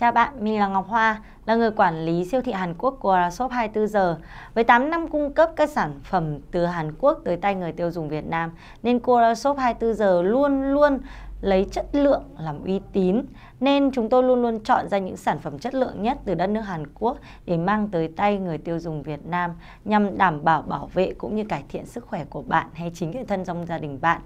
Chào bạn, mình là Ngọc Hoa, là người quản lý siêu thị Hàn Quốc của Shop 24 giờ. Với 8 năm cung cấp các sản phẩm từ Hàn Quốc tới tay người tiêu dùng Việt Nam, nên Shop 24 giờ luôn luôn lấy chất lượng làm uy tín nên chúng tôi luôn luôn chọn ra những sản phẩm chất lượng nhất từ đất nước Hàn Quốc để mang tới tay người tiêu dùng Việt Nam nhằm đảm bảo bảo vệ cũng như cải thiện sức khỏe của bạn hay chính người thân trong gia đình bạn.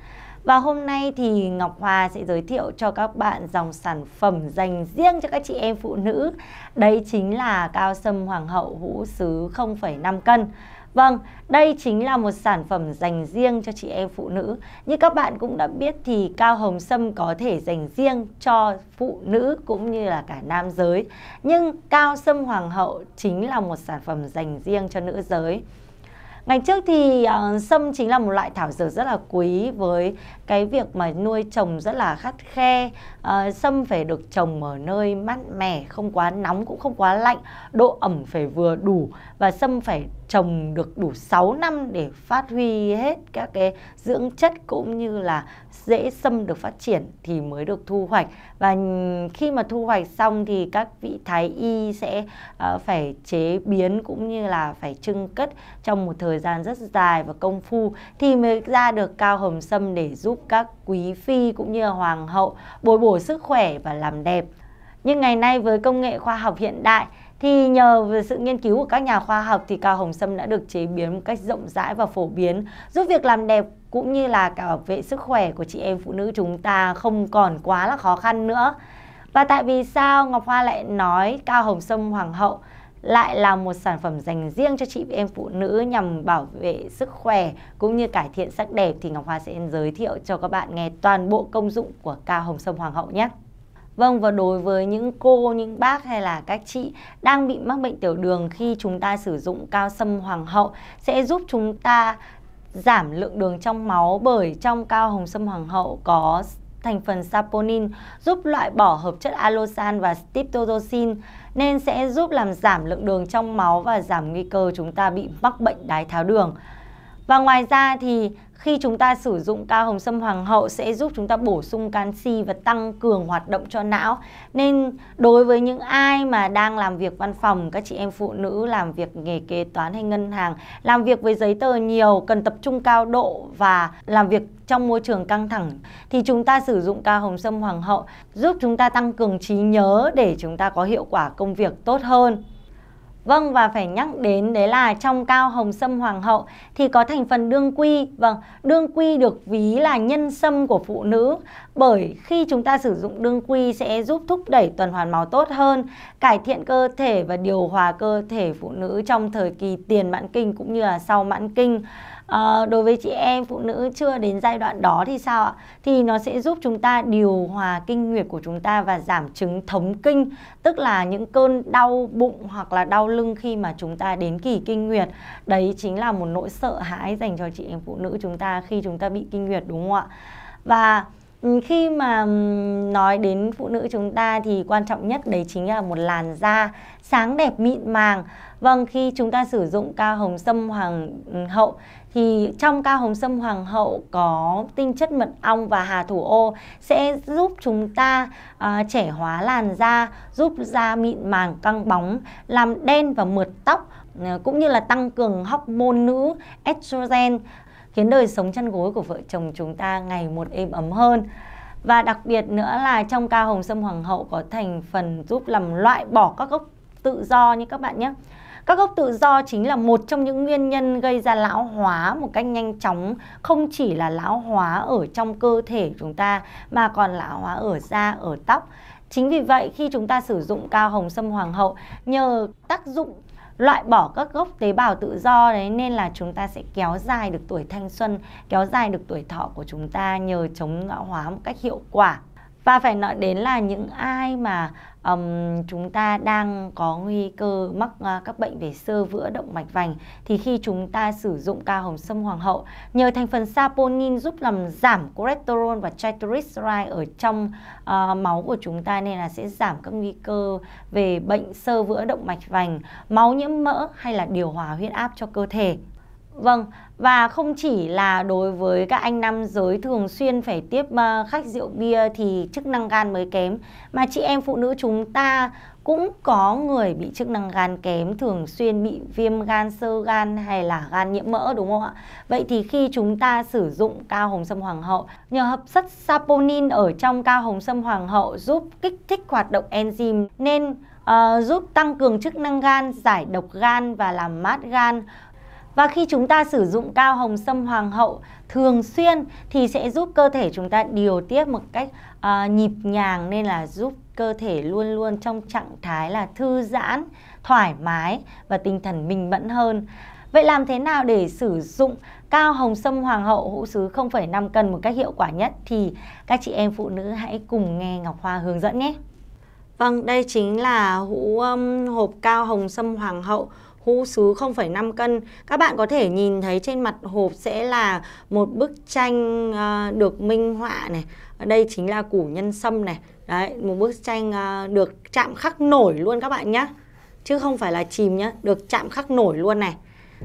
Và hôm nay thì Ngọc Hoa sẽ giới thiệu cho các bạn dòng sản phẩm dành riêng cho các chị em phụ nữ. Đấy chính là cao sâm hoàng hậu hũ sứ 0,5 cân. Vâng, đây chính là một sản phẩm dành riêng cho chị em phụ nữ. Như các bạn cũng đã biết thì cao hồng sâm có thể dành riêng cho phụ nữ cũng như là cả nam giới. Nhưng cao sâm hoàng hậu chính là một sản phẩm dành riêng cho nữ giới. ngày trước thì uh, sâm chính là một loại thảo dược rất là quý với cái việc mà nuôi trồng rất là khắt khe. Uh, sâm phải được trồng ở nơi mát mẻ, không quá nóng cũng không quá lạnh, độ ẩm phải vừa đủ và sâm phải trồng được đủ 6 năm để phát huy hết các cái dưỡng chất cũng như là dễ xâm được phát triển thì mới được thu hoạch và khi mà thu hoạch xong thì các vị thái y sẽ uh, phải chế biến cũng như là phải trưng cất trong một thời gian rất dài và công phu thì mới ra được cao hồng sâm để giúp các quý phi cũng như là hoàng hậu bồi bổ sức khỏe và làm đẹp nhưng ngày nay với công nghệ khoa học hiện đại thì nhờ sự nghiên cứu của các nhà khoa học thì cao hồng sâm đã được chế biến một cách rộng rãi và phổ biến giúp việc làm đẹp cũng như là cả bảo vệ sức khỏe của chị em phụ nữ chúng ta không còn quá là khó khăn nữa và tại vì sao Ngọc Hoa lại nói cao hồng sâm hoàng hậu lại là một sản phẩm dành riêng cho chị em phụ nữ nhằm bảo vệ sức khỏe cũng như cải thiện sắc đẹp thì Ngọc Hoa sẽ giới thiệu cho các bạn nghe toàn bộ công dụng của cao hồng sâm hoàng hậu nhé. Vâng và đối với những cô, những bác hay là các chị đang bị mắc bệnh tiểu đường khi chúng ta sử dụng cao sâm hoàng hậu sẽ giúp chúng ta giảm lượng đường trong máu bởi trong cao hồng sâm hoàng hậu có thành phần saponin giúp loại bỏ hợp chất alosan và streptozocin nên sẽ giúp làm giảm lượng đường trong máu và giảm nguy cơ chúng ta bị mắc bệnh đái tháo đường. Và ngoài ra thì khi chúng ta sử dụng cao hồng sâm hoàng hậu sẽ giúp chúng ta bổ sung canxi và tăng cường hoạt động cho não. Nên đối với những ai mà đang làm việc văn phòng, các chị em phụ nữ làm việc nghề kế toán hay ngân hàng, làm việc với giấy tờ nhiều, cần tập trung cao độ và làm việc trong môi trường căng thẳng thì chúng ta sử dụng cao hồng sâm hoàng hậu giúp chúng ta tăng cường trí nhớ để chúng ta có hiệu quả công việc tốt hơn. Vâng và phải nhắc đến đấy là trong cao hồng sâm hoàng hậu thì có thành phần đương quy. Vâng, đương quy được ví là nhân sâm của phụ nữ bởi khi chúng ta sử dụng đương quy sẽ giúp thúc đẩy tuần hoàn máu tốt hơn, cải thiện cơ thể và điều hòa cơ thể phụ nữ trong thời kỳ tiền mãn kinh cũng như là sau mãn kinh à, đối với chị em phụ nữ chưa đến giai đoạn đó thì sao ạ thì nó sẽ giúp chúng ta điều hòa kinh nguyệt của chúng ta và giảm chứng thống kinh tức là những cơn đau bụng hoặc là đau lưng khi mà chúng ta đến kỳ kinh nguyệt đấy chính là một nỗi sợ hãi dành cho chị em phụ nữ chúng ta khi chúng ta bị kinh nguyệt đúng không ạ và ừ, khi mà ừ, nói đến phụ nữ chúng ta thì quan trọng nhất đấy chính là một làn da sáng đẹp mịn màng vâng khi chúng ta sử dụng cao hồng sâm hoàng ừ, hậu thì trong cao hồng sâm hoàng hậu có tinh chất mật ong và hà thủ ô sẽ giúp chúng ta uh, trẻ hóa làn da, giúp da mịn màng căng bóng, làm đen và mượt tóc uh, cũng như là tăng cường hormone nữ estrogen khiến đời sống chăn gối của vợ chồng chúng ta ngày một êm ấm hơn. Và đặc biệt nữa là trong cao hồng sâm hoàng hậu có thành phần giúp làm loại bỏ các gốc tự do như các bạn nhé. Các gốc tự do chính là một trong những nguyên nhân gây ra lão hóa một cách nhanh chóng, không chỉ là lão hóa ở trong cơ thể chúng ta mà còn lão hóa ở da, ở tóc. Chính vì vậy khi chúng ta sử dụng cao hồng sâm hoàng hậu nhờ tác dụng loại bỏ các gốc tế bào tự do đấy nên là chúng ta sẽ kéo dài được tuổi thanh xuân, kéo dài được tuổi thọ của chúng ta nhờ chống lão hóa một cách hiệu quả và phải nói đến là những ai mà um, chúng ta đang có nguy cơ mắc uh, các bệnh về sơ vữa động mạch vành thì khi chúng ta sử dụng ca hồng sâm hoàng hậu nhờ thành phần saponin giúp làm giảm cholesterol và triglyceride ở trong uh, máu của chúng ta nên là sẽ giảm các nguy cơ về bệnh sơ vữa động mạch vành máu nhiễm mỡ hay là điều hòa huyết áp cho cơ thể Vâng, và không chỉ là đối với các anh nam giới thường xuyên phải tiếp ờ, khách rượu bia thì chức năng gan mới kém, mà chị em phụ nữ chúng ta cũng có người bị chức năng gan kém thường xuyên bị viêm gan sơ gan hay là gan nhiễm mỡ đúng không ạ? Vậy thì khi chúng ta sử dụng cao hồng sâm hoàng hậu, nhờ hợp chất saponin ở trong cao hồng sâm hoàng hậu giúp kích thích hoạt động enzyme nên uh, giúp tăng cường chức năng gan, giải độc gan và làm mát gan và khi chúng ta sử dụng cao hồng sâm hoàng hậu thường xuyên thì sẽ giúp cơ thể chúng ta điều tiết một cách uh, nhịp nhàng nên là giúp cơ thể luôn luôn trong trạng thái là thư giãn, thoải mái và tinh thần minh mẫn hơn. Vậy làm thế nào để sử dụng cao hồng sâm hoàng hậu hữu xứ 0,5 cân một cách hiệu quả nhất thì các chị em phụ nữ hãy cùng nghe Ngọc Hoa hướng dẫn nhé. Vâng, đây chính là hũ um, hộp cao hồng sâm hoàng hậu hũ sứ 0,5 cân. Các bạn có thể nhìn thấy trên mặt hộp sẽ là một bức tranh ờ, được minh họa này. đây chính là củ nhân sâm này. Đấy, một bức tranh ờ, được chạm khắc nổi luôn các bạn nhé. Chứ không phải là chìm nhé, được chạm khắc nổi luôn này.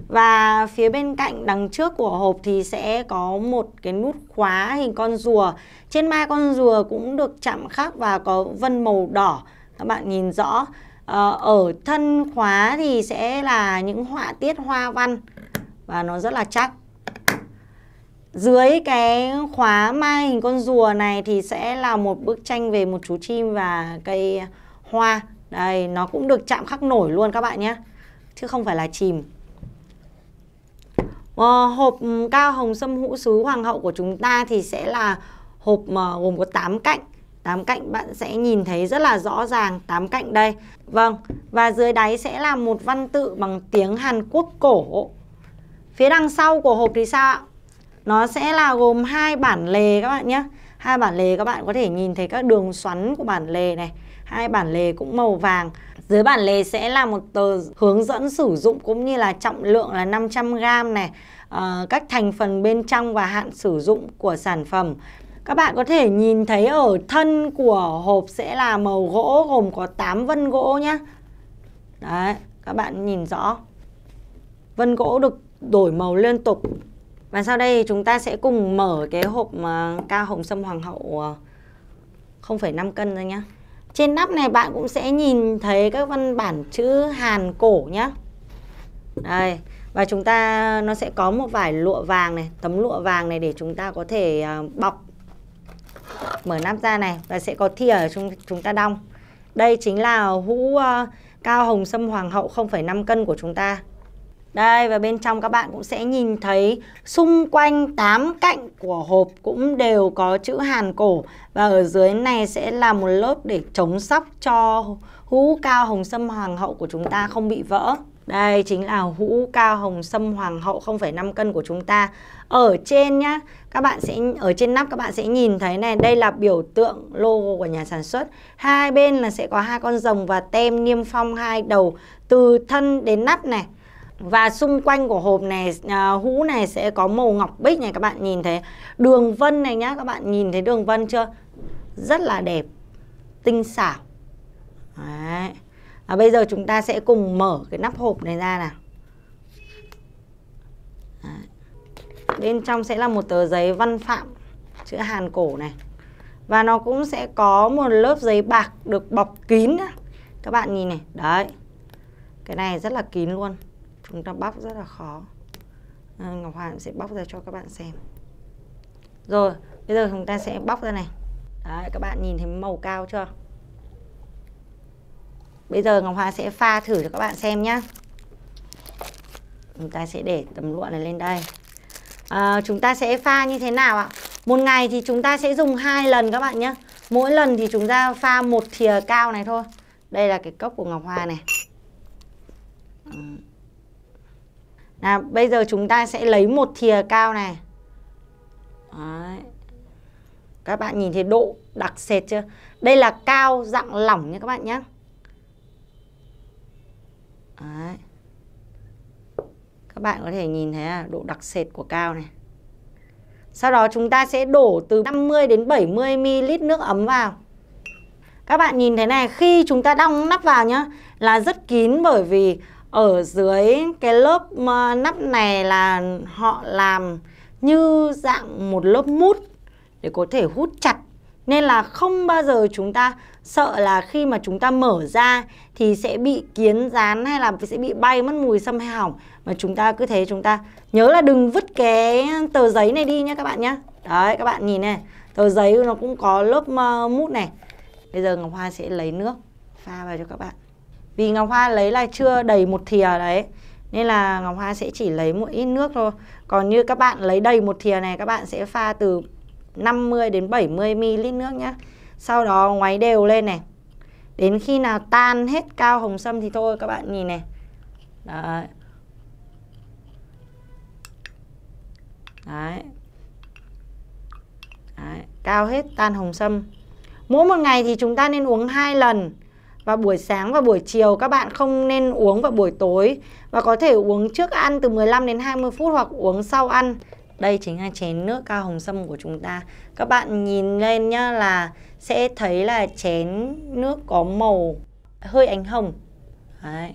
Và phía bên cạnh đằng trước của hộp thì sẽ có một cái nút khóa hình con rùa. Trên mai con rùa cũng được chạm khắc và có vân màu đỏ. Các bạn nhìn rõ. Ờ, ở thân khóa thì sẽ là những họa tiết hoa văn và nó rất là chắc dưới cái khóa mai hình con rùa này thì sẽ là một bức tranh về một chú chim và cây hoa đây nó cũng được chạm khắc nổi luôn các bạn nhé chứ không phải là chìm ờ, hộp ừ, cao hồng sâm hũ sứ hoàng hậu của chúng ta thì sẽ là hộp mà ờ, gồm có 8 cạnh tám cạnh bạn sẽ nhìn thấy rất là rõ ràng tám cạnh đây. Vâng, và dưới đáy sẽ là một văn tự bằng tiếng Hàn Quốc cổ. Phía đằng sau của hộp thì sao ạ? Nó sẽ là gồm hai bản lề các bạn nhé. Hai bản lề các bạn có thể nhìn thấy các đường xoắn của bản lề này. Hai bản lề cũng màu vàng. Dưới bản lề sẽ là một tờ hướng dẫn sử dụng cũng như là trọng lượng là 500g này, uh, ờ, các thành phần bên trong và hạn sử dụng của sản phẩm. Các bạn có thể nhìn thấy ở thân của hộp sẽ là màu gỗ gồm có 8 vân gỗ nhá. Đấy, các bạn nhìn rõ. Vân gỗ được đổi màu liên tục. Và sau đây chúng ta sẽ cùng mở cái hộp mà ca hồng sâm hoàng hậu 0,5 à, cân ra nhá. Trên nắp này bạn cũng sẽ nhìn thấy các văn bản chữ Hàn cổ nhá. Đây, và chúng ta nó sẽ có một vải lụa vàng này, tấm lụa vàng này để chúng ta có thể à, bọc mở nắp ra này và sẽ có thìa chúng, chúng ta đong. Đây chính là hũ uh, cao hồng sâm hoàng hậu 0,5 cân của chúng ta. Đây và bên trong các bạn cũng sẽ nhìn thấy xung quanh 8 cạnh của hộp cũng đều có chữ Hàn cổ và ở dưới này sẽ là một lớp để chống sóc cho hũ cao hồng sâm hoàng hậu của chúng ta không bị vỡ. Đây chính là hũ cao hồng sâm hoàng hậu 0,5 cân của chúng ta. Ở trên nhá, các bạn sẽ ở trên nắp các bạn sẽ nhìn thấy này, đây là biểu tượng logo của nhà sản xuất. Hai bên là sẽ có hai con rồng và tem niêm phong hai đầu từ thân đến nắp này. Và xung quanh của hộp này, à, hũ này sẽ có màu ngọc bích này các bạn nhìn thấy. Đường vân này nhá, các bạn nhìn thấy đường vân chưa? Rất là đẹp, tinh xảo. Đấy à, bây giờ chúng ta sẽ cùng mở cái nắp hộp này ra nào bên trong sẽ là một tờ giấy văn phạm chữ hàn cổ này và nó cũng sẽ có một lớp giấy bạc được bọc kín các bạn nhìn này đấy cái này rất là kín luôn chúng ta bóc rất là khó à, ngọc hoàng sẽ bóc ra cho các bạn xem rồi bây giờ chúng ta sẽ bóc ra này đấy các bạn nhìn thấy màu cao chưa Bây giờ Ngọc hoa sẽ pha thử cho các bạn xem nhé Chúng ta sẽ để tấm lụa này lên đây à, Chúng ta sẽ pha như thế nào ạ? Một ngày thì chúng ta sẽ dùng hai lần các bạn nhé Mỗi lần thì chúng ta pha một thìa cao này thôi Đây là cái cốc của Ngọc Hoa này à, Bây giờ chúng ta sẽ lấy một thìa cao này Đấy. Các bạn nhìn thấy độ đặc sệt chưa? Đây là cao dạng lỏng nha các bạn nhé Đấy. Các bạn có thể nhìn thấy là độ đặc sệt của cao này. Sau đó chúng ta sẽ đổ từ 50 đến 70 ml nước ấm vào. Các bạn nhìn thấy này, khi chúng ta đong nắp vào nhá là rất kín bởi vì ở dưới cái lớp ờ, nắp này là họ làm như dạng một lớp mút để có thể hút chặt nên là không bao giờ chúng ta sợ là khi mà chúng ta mở ra thì sẽ bị kiến dán hay là sẽ bị bay mất mùi xâm hay hỏng mà chúng ta cứ thế chúng ta nhớ là đừng vứt cái tờ giấy này đi nhá các bạn nhá đấy các bạn nhìn này tờ giấy nó cũng có lớp mút này bây giờ ngọc hoa sẽ lấy nước pha vào cho các bạn vì ngọc hoa lấy là chưa đầy một thìa đấy nên là ngọc hoa sẽ chỉ lấy một ít nước thôi còn như các bạn lấy đầy một thìa này các bạn sẽ pha từ 50 đến 70 ml nước nhé sau đó ngoáy đều lên này đến khi nào tan hết cao hồng sâm thì thôi các bạn nhìn này đấy đấy, đấy. cao hết tan hồng sâm mỗi một ngày thì chúng ta nên uống hai lần và buổi sáng và buổi chiều các bạn không nên uống vào buổi tối và có thể uống trước ăn từ 15 đến 20 phút hoặc uống sau ăn đây chính là chén nước cao hồng sâm của chúng ta Các bạn nhìn lên nhá là sẽ thấy là chén nước có màu hơi ánh hồng Đấy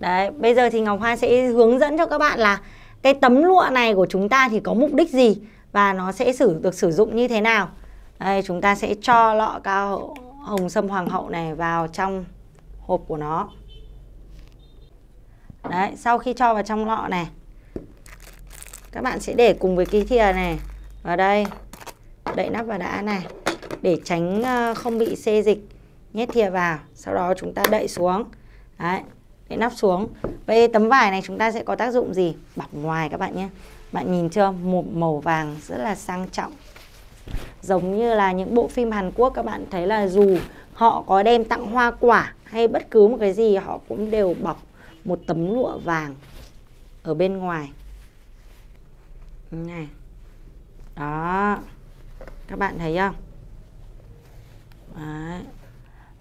Đấy, bây giờ thì Ngọc Hoa sẽ hướng dẫn cho các bạn là cái tấm lụa này của chúng ta thì có mục đích gì và nó sẽ sử được sử dụng như thế nào. Đây, chúng ta sẽ cho lọ cao hồng sâm hoàng hậu này vào trong hộp của nó. Đấy, sau khi cho vào trong lọ này các bạn sẽ để cùng với cái thìa này vào đây đậy nắp vào đã này để tránh ờ, không bị xê dịch nhét thìa vào sau đó chúng ta đậy xuống đấy đậy nắp xuống vậy tấm vải này chúng ta sẽ có tác dụng gì bọc ngoài các bạn nhé bạn nhìn chưa một màu vàng rất là sang trọng giống như là những bộ phim Hàn Quốc các bạn thấy là dù họ có đem tặng hoa quả hay bất cứ một cái gì họ cũng đều bọc một tấm lụa vàng ở bên ngoài này đó các bạn thấy không Đấy.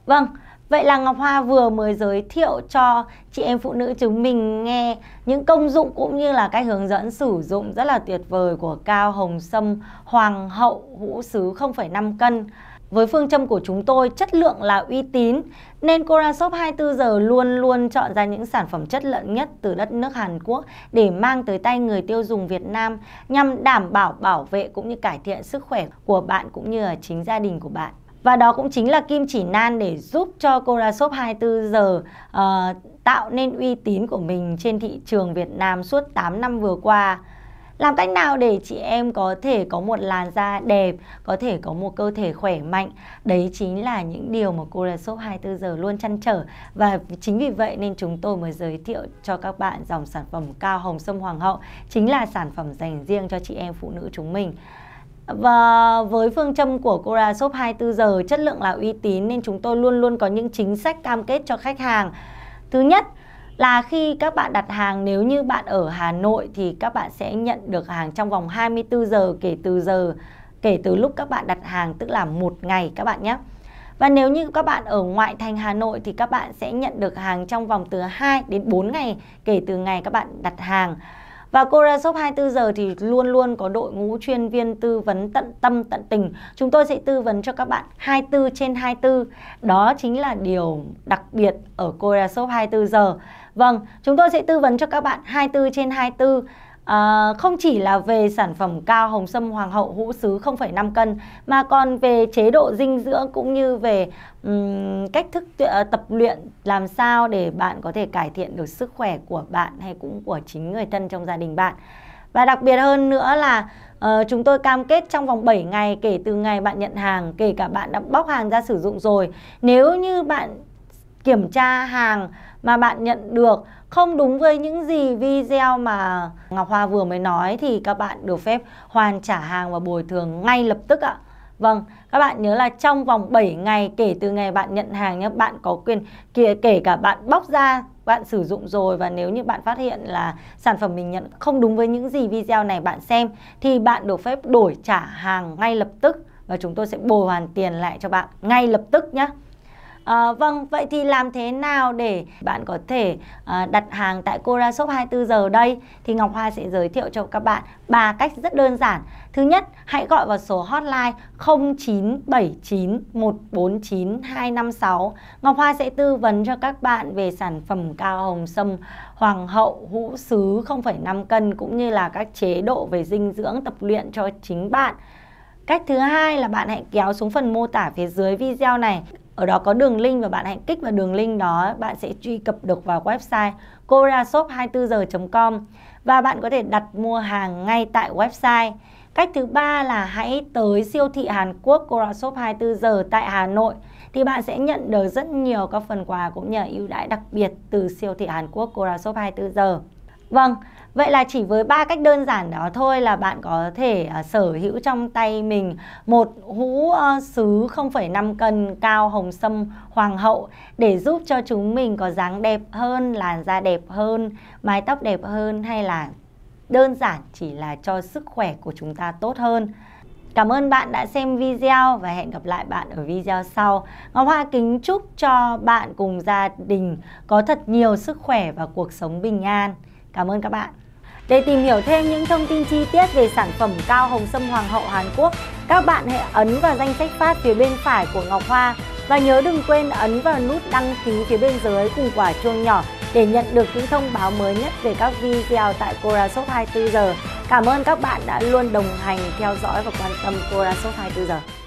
vâng Vậy là Ngọc Hoa vừa mới giới thiệu cho chị em phụ nữ chúng mình nghe những công dụng cũng như là cách hướng dẫn sử dụng rất là tuyệt vời của cao hồng sâm hoàng hậu hũ sứ 0,5 cân. Với phương châm của chúng tôi, chất lượng là uy tín, nên Cora Shop 24 giờ luôn luôn chọn ra những sản phẩm chất lượng nhất từ đất nước Hàn Quốc để mang tới tay người tiêu dùng Việt Nam nhằm đảm bảo bảo vệ cũng như cải thiện sức khỏe của bạn cũng như là chính gia đình của bạn. Và đó cũng chính là kim chỉ nan để giúp cho Cora Shop 24 giờ uh, tạo nên uy tín của mình trên thị trường Việt Nam suốt 8 năm vừa qua làm cách nào để chị em có thể có một làn da đẹp có thể có một cơ thể khỏe mạnh đấy chính là những điều mà cô là shop 24 giờ luôn chăn trở và chính vì vậy nên chúng tôi mới giới thiệu cho các bạn dòng sản phẩm cao hồng sâm hoàng hậu chính là sản phẩm dành riêng cho chị em phụ nữ chúng mình và với phương châm của Cora Shop 24 giờ chất lượng là uy tín nên chúng tôi luôn luôn có những chính sách cam kết cho khách hàng. Thứ nhất là khi các bạn đặt hàng nếu như bạn ở Hà Nội thì các bạn sẽ nhận được hàng trong vòng 24 giờ kể từ giờ kể từ lúc các bạn đặt hàng tức là một ngày các bạn nhé. Và nếu như các bạn ở ngoại thành Hà Nội thì các bạn sẽ nhận được hàng trong vòng từ 2 đến 4 ngày kể từ ngày các bạn đặt hàng. Và Korea Shop 24 giờ thì luôn luôn có đội ngũ chuyên viên tư vấn tận tâm tận tình. Chúng tôi sẽ tư vấn cho các bạn 24 trên 24. Đó chính là điều đặc biệt ở Korea Shop 24 giờ. Vâng, chúng tôi sẽ tư vấn cho các bạn 24 trên 24 À, không chỉ là về sản phẩm cao hồng sâm hoàng hậu hũ sứ 0,5 cân mà còn về chế độ dinh dưỡng cũng như về um, cách thức tập luyện làm sao để bạn có thể cải thiện được sức khỏe của bạn hay cũng của chính người thân trong gia đình bạn. Và đặc biệt hơn nữa là uh, chúng tôi cam kết trong vòng 7 ngày kể từ ngày bạn nhận hàng, kể cả bạn đã bóc hàng ra sử dụng rồi, nếu như bạn kiểm tra hàng mà bạn nhận được không đúng với những gì video mà Ngọc Hoa vừa mới nói thì các bạn được phép hoàn trả hàng và bồi thường ngay lập tức ạ. Vâng, các bạn nhớ là trong vòng 7 ngày kể từ ngày bạn nhận hàng nhé, bạn có quyền kể, kể cả bạn bóc ra, bạn sử dụng rồi và nếu như bạn phát hiện là sản phẩm mình nhận không đúng với những gì video này bạn xem thì bạn được phép đổi trả hàng ngay lập tức và chúng tôi sẽ bồi hoàn tiền lại cho bạn ngay lập tức nhé. À, vâng, vậy thì làm thế nào để bạn có thể à, đặt hàng tại Cora Shop 24 giờ đây? Thì Ngọc Hoa sẽ giới thiệu cho các bạn ba cách rất đơn giản. Thứ nhất, hãy gọi vào số hotline 0979 149 256. Ngọc Hoa sẽ tư vấn cho các bạn về sản phẩm cao hồng sâm hoàng hậu hũ sứ 0,5 cân cũng như là các chế độ về dinh dưỡng tập luyện cho chính bạn. Cách thứ hai là bạn hãy kéo xuống phần mô tả phía dưới video này ở đó có đường link và bạn hãy kích vào đường link đó bạn sẽ truy cập được vào website corashop24giờ.com và bạn có thể đặt mua hàng ngay tại website cách thứ ba là hãy tới siêu thị Hàn Quốc Corashop 24 giờ tại Hà Nội thì bạn sẽ nhận được rất nhiều các phần quà cũng như ưu đãi đặc biệt từ siêu thị Hàn Quốc Corashop 24 giờ vâng Vậy là chỉ với ba cách đơn giản đó thôi là bạn có thể uh, sở hữu trong tay mình một hũ uh, sứ 0,5 cân cao hồng sâm hoàng hậu để giúp cho chúng mình có dáng đẹp hơn, làn da đẹp hơn, mái tóc đẹp hơn hay là đơn giản chỉ là cho sức khỏe của chúng ta tốt hơn. Cảm ơn bạn đã xem video và hẹn gặp lại bạn ở video sau. Ngọc Hoa kính chúc cho bạn cùng gia đình có thật nhiều sức khỏe và cuộc sống bình an. Cảm ơn các bạn. Để tìm hiểu thêm những thông tin chi tiết về sản phẩm cao hồng sâm hoàng hậu Hàn Quốc, các bạn hãy ấn vào danh sách phát phía bên phải của Ngọc Hoa và nhớ đừng quên ấn vào nút đăng ký phía bên dưới cùng quả chuông nhỏ để nhận được những thông báo mới nhất về các video tại Cora Shop 24 giờ. Cảm ơn các bạn đã luôn đồng hành, theo dõi và quan tâm Cora Shop 24 giờ.